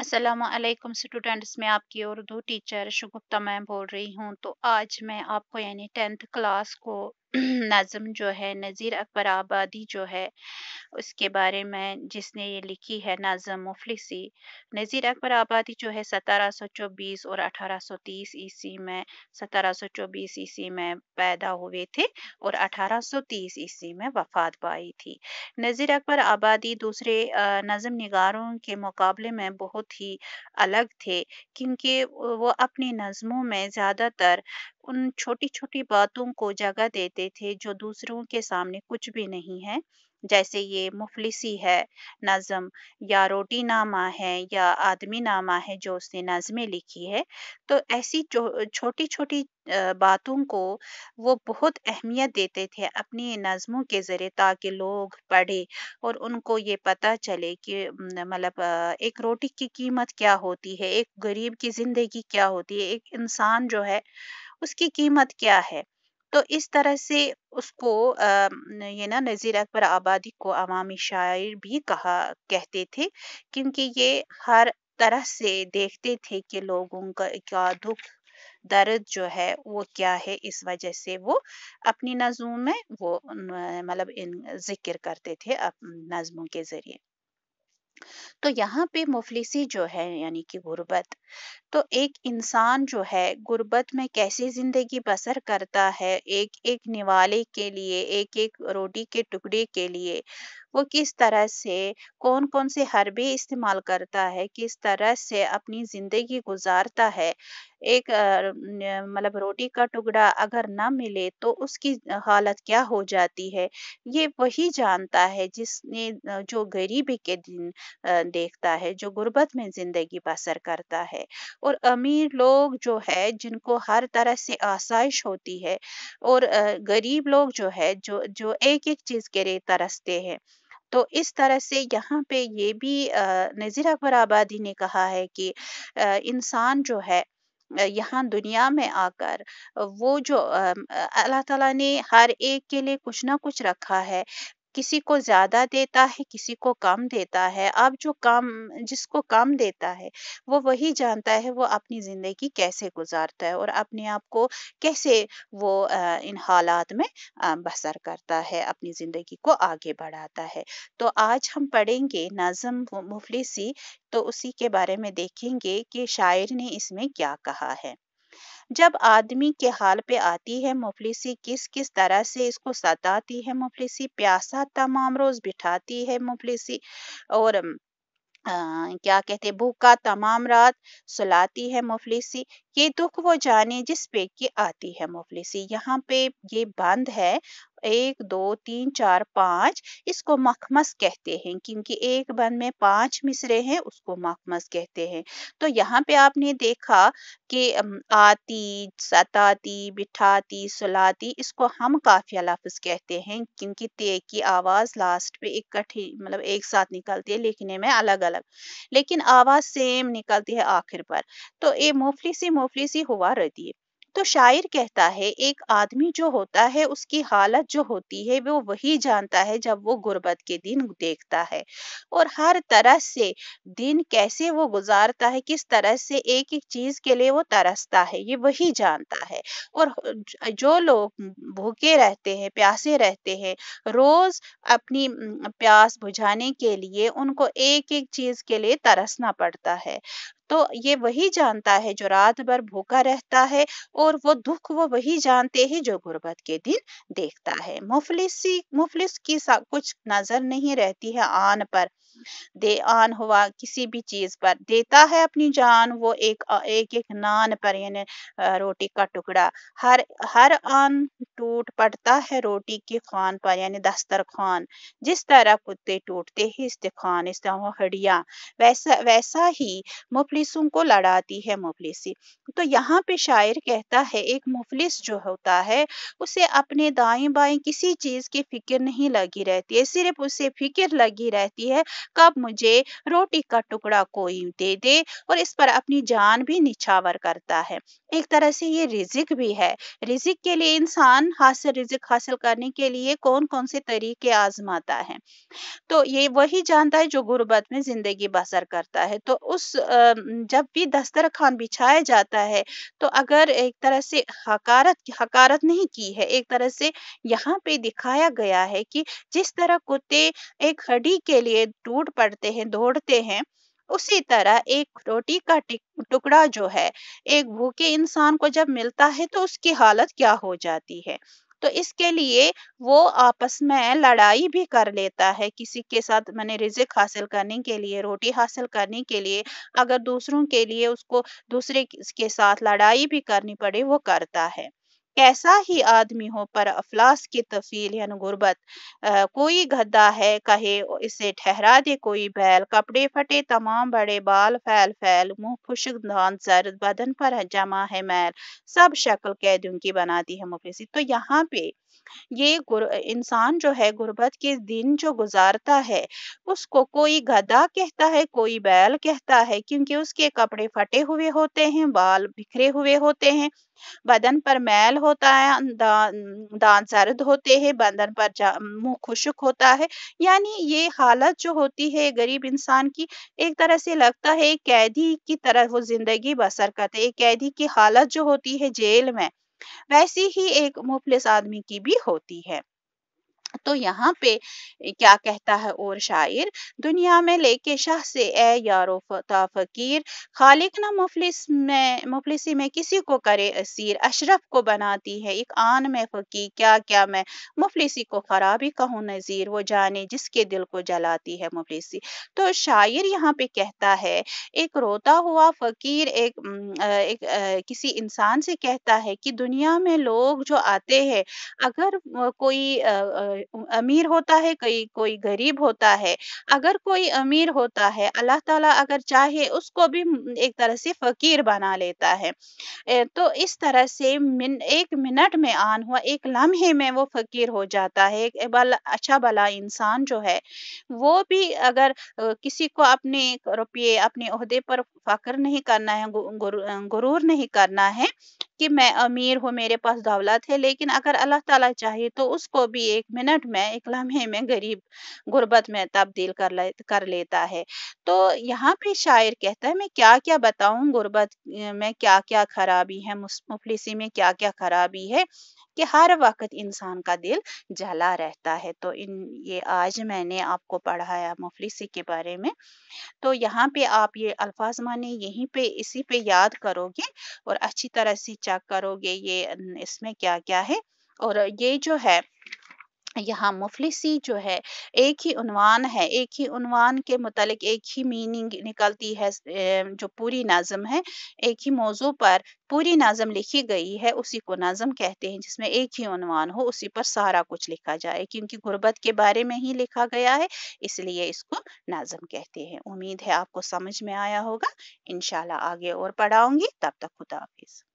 Aslam students मैं आपकी Urdu teacher शुगुप्ता ma'am बोल रही हूँ तो आज मैं आपको यानी टेंथ क्लास को नाजम जो है नज़ीर अकबर आबादी जो है उसके बारे में जिसने ये लिखी है नाजम मुफलिसी नज़ीर अकबर आबादी जो है 1724 और 1830 ईस्वी में 1724 ईस्वी में पैदा हुए थे और 1830 ईस्वी में वफात पाई थी नज़ीर अकबर आबादी दूसरे नज़म नगारों के मुकाबले में बहुत ही अलग थे क्योंकि वो अपनी नज़मों में ज़्यादातर उन छोटी छोटी बातों को जगह देते थे जो दूसरों के सामने कुछ भी नहीं है जैसे ये मुफलिसी है नज़म या रोटी नामा है या आदमी नामा है जो उसने नज़में लिखी है तो ऐसी छोटी छोटी बातों को वो बहुत अहमियत देते थे अपनी नज़मों के ज़रिए ताकि लोग पढ़े और उनको ये पता चले कि मतलब एक रोटी की कीमत क्या होती है एक गरीब की ज़िंदगी क्या होती है एक इंसान जो है उसकी कीमत क्या है तो इस तरह से उसको ये ना नज़ीर अकबर आबादी को अवामी शायर भी कहा कहते थे क्योंकि ये हर तरह से देखते थे कि लोगों का क्या दुख दर्द जो है वो क्या है इस वजह से वो अपनी नज़मों में वो मतलब इन जिक्र करते थे नज़मों के ज़रिए तो यहाँ पे मुफलिसी जो है यानी कि गुर्बत तो एक इंसान जो है गुर्बत में कैसी ज़िंदगी बसर करता है एक एक निवाले के लिए एक एक रोटी के टुकड़े के लिए वो किस तरह से कौन कौन से हरबे इस्तेमाल करता है किस तरह से अपनी ज़िंदगी गुजारता है एक मतलब रोटी का टुकड़ा अगर ना मिले तो उसकी हालत क्या हो जाती है ये वही जानता है जिसने जो गरीबी के दिन देखता है जो गुर्बत में जिंदगी बसर करता है और अमीर लोग जो है जिनको हर तरह से आसाइश होती है और गरीब लोग जो है जो जो एक एक चीज के लिए तरसते हैं तो इस तरह से यहाँ पे ये भी अः नज़ीर अकबर आबादी ने कहा है कि इंसान जो है यहाँ दुनिया में आकर वो जो अल्लाह ताला ने हर एक के लिए कुछ ना कुछ रखा है किसी को ज्यादा देता है किसी को कम देता है अब जो काम जिसको कम देता है वो वही जानता है वो अपनी जिंदगी कैसे गुजारता है और अपने आप को कैसे वो इन हालात में बसर करता है अपनी जिंदगी को आगे बढ़ाता है तो आज हम पढ़ेंगे नज़म मुफलिसी तो उसी के बारे में देखेंगे कि शायर ने इसमें क्या कहा है जब आदमी के हाल पे आती है मुफलिसी किस किस तरह से इसको सताती है मुफलिसी प्यासा तमाम रोज बिठाती है मुफलिसी और आ, क्या कहते भूखा तमाम रात सुलाती है मुफलिसी ये दुख वो जाने जिस पे की आती है मुफलिसी यहाँ पे ये बंद है एक दो तीन चार पाँच इसको मखमस कहते हैं क्योंकि एक बन में पांच मिसरे हैं उसको मखमस कहते हैं तो यहाँ पे आपने देखा कि आती सताती बिठाती सुलाती इसको हम काफिया लफ्ज कहते हैं क्योंकि ते की आवाज लास्ट पे इकट्ठी मतलब एक साथ निकलती है लिखने में अलग अलग लेकिन आवाज सेम निकलती है आखिर पर तो ये सी मुफलिसी सी हुआ रहती है तो शायर कहता है एक आदमी जो होता है उसकी हालत जो होती है वो वही जानता है जब वो गुर्बत के दिन देखता है और हर तरह से दिन कैसे वो गुजारता है किस तरह से एक एक चीज के लिए वो तरसता है ये वही जानता है और जो लोग भूखे रहते हैं प्यासे रहते हैं रोज अपनी प्यास बुझाने के लिए उनको एक एक चीज के लिए तरसना पड़ता है तो ये वही जानता है जो रात भर भूखा रहता है और वो दुख वो वही जानते हैं जो गुर्बत के दिन देखता है मुफलिसी मुफलिस की कुछ नजर नहीं रहती है आन पर दे आन हुआ किसी भी चीज पर देता है अपनी जान वो एक एक एक नान पर यानी रोटी का टुकड़ा हर हर आन टूट पड़ता है रोटी के खान पर यानी दस्तरखान जिस तरह कुत्ते टूटते ही इस्तेखान हडिया वैसा वैसा ही मुफलिस मुफलिसों को लड़ाती है मुफलिसी तो यहाँ पे शायर कहता है एक मुफलिस जो होता है उसे अपने दाएं बाएं किसी चीज की फिक्र नहीं लगी रहती है सिर्फ उसे फिक्र लगी रहती है कब मुझे रोटी का टुकड़ा कोई दे दे और इस पर अपनी जान भी निछावर करता है एक तरह से ये रिजिक भी है रिजिक के लिए इंसान हासिल रिजिक हासिल करने के लिए कौन कौन से तरीके आजमाता है तो ये वही जानता है जो गुर्बत में जिंदगी बसर करता है तो उस जब भी दस्तर खान बिछाया जाता है तो अगर एक तरह से हकारत हकारत नहीं की है एक तरह से यहाँ पे दिखाया गया है कि जिस तरह कुत्ते एक हड्डी के लिए टूट पड़ते हैं दौड़ते हैं उसी तरह एक रोटी का टुकड़ा जो है एक भूखे इंसान को जब मिलता है तो उसकी हालत क्या हो जाती है तो इसके लिए वो आपस में लड़ाई भी कर लेता है किसी के साथ मैंने रिजिक हासिल करने के लिए रोटी हासिल करने के लिए अगर दूसरों के लिए उसको दूसरे के साथ लड़ाई भी करनी पड़े वो करता है कैसा ही आदमी हो पर अफलास की तफील यानि गुर्बत कोई गद्दा है कहे इसे ठहरा दे कोई बैल कपड़े फटे तमाम बड़े बाल फैल फैल मुंह खुशक धान सर बदन पर जमा है मैल सब शक्ल कैदियों की बना दी है मुफलिसी तो यहाँ पे ये इंसान जो है गुर्बत के दिन जो गुजारता है उसको कोई गधा कहता है कोई बैल कहता है क्योंकि उसके कपड़े फटे हुए होते हैं बाल बिखरे हुए होते हैं बदन पर मैल होता है दान दांत जर्द होते हैं बदन पर मुंह खुशक होता है यानी ये हालत जो होती है गरीब इंसान की एक तरह से लगता है कैदी की तरह वो जिंदगी बसर करते कैदी की हालत जो होती है जेल में वैसी ही एक मुफलिस आदमी की भी होती है तो यहाँ पे क्या कहता है और शायर दुनिया में लेके शाह से ए यारो फता फकीर खालिक ना मुफलिस में मुफलिसी में किसी को करे असीर अशरफ को बनाती है एक आन में फकीर क्या क्या मैं मुफलिसी को खराबी कहूँ नज़ीर वो जाने जिसके दिल को जलाती है मुफलिसी तो शायर यहाँ पे कहता है एक रोता हुआ फकीर एक, एक, एक किसी इंसान से कहता है कि दुनिया में लोग जो आते हैं अगर कोई अमीर होता है कोई कोई गरीब होता है अगर कोई अमीर होता है अल्लाह ताला अगर चाहे उसको भी एक तरह से फकीर बना लेता है तो इस तरह से मिन, एक मिनट में आन हुआ एक लम्हे में वो फकीर हो जाता है एक बल, अच्छा भला इंसान जो है वो भी अगर किसी को अपने रुपये अपने पर फकर नहीं करना है गुरूर नहीं करना है कि मैं अमीर हूँ मेरे पास दौलत है लेकिन अगर अल्लाह ताला चाहे तो उसको भी एक मिनट में एक लम्हे में गरीब गुर्बत में तब्दील कर ले, कर लेता है तो यहाँ पे शायर कहता है मैं क्या क्या बताऊँ गुर्बत में क्या क्या खराबी है मुफलिसी में क्या क्या खराबी है कि हर वक्त इंसान का दिल जला रहता है तो इन ये आज मैंने आपको पढ़ाया मुफलिसी के बारे में तो यहाँ पे आप ये अल्फाज माने यहीं पे इसी पे याद करोगे और अच्छी तरह से चेक करोगे ये इसमें क्या क्या है और ये जो है यहाँ मुफलिसी जो है एक ही उनवान है एक ही उनवान के मतलब एक ही मीनिंग निकलती है जो पूरी नाजम है एक ही मौजू पर पूरी नाजम लिखी गई है उसी को नाजम कहते हैं जिसमें एक ही उनवान हो उसी पर सारा कुछ लिखा जाए क्योंकि गुर्बत के बारे में ही लिखा गया है इसलिए इसको नाजम कहते हैं उम्मीद है आपको समझ में आया होगा इनशाला आगे और पढ़ाऊंगी तब तक खुदा हाफिज़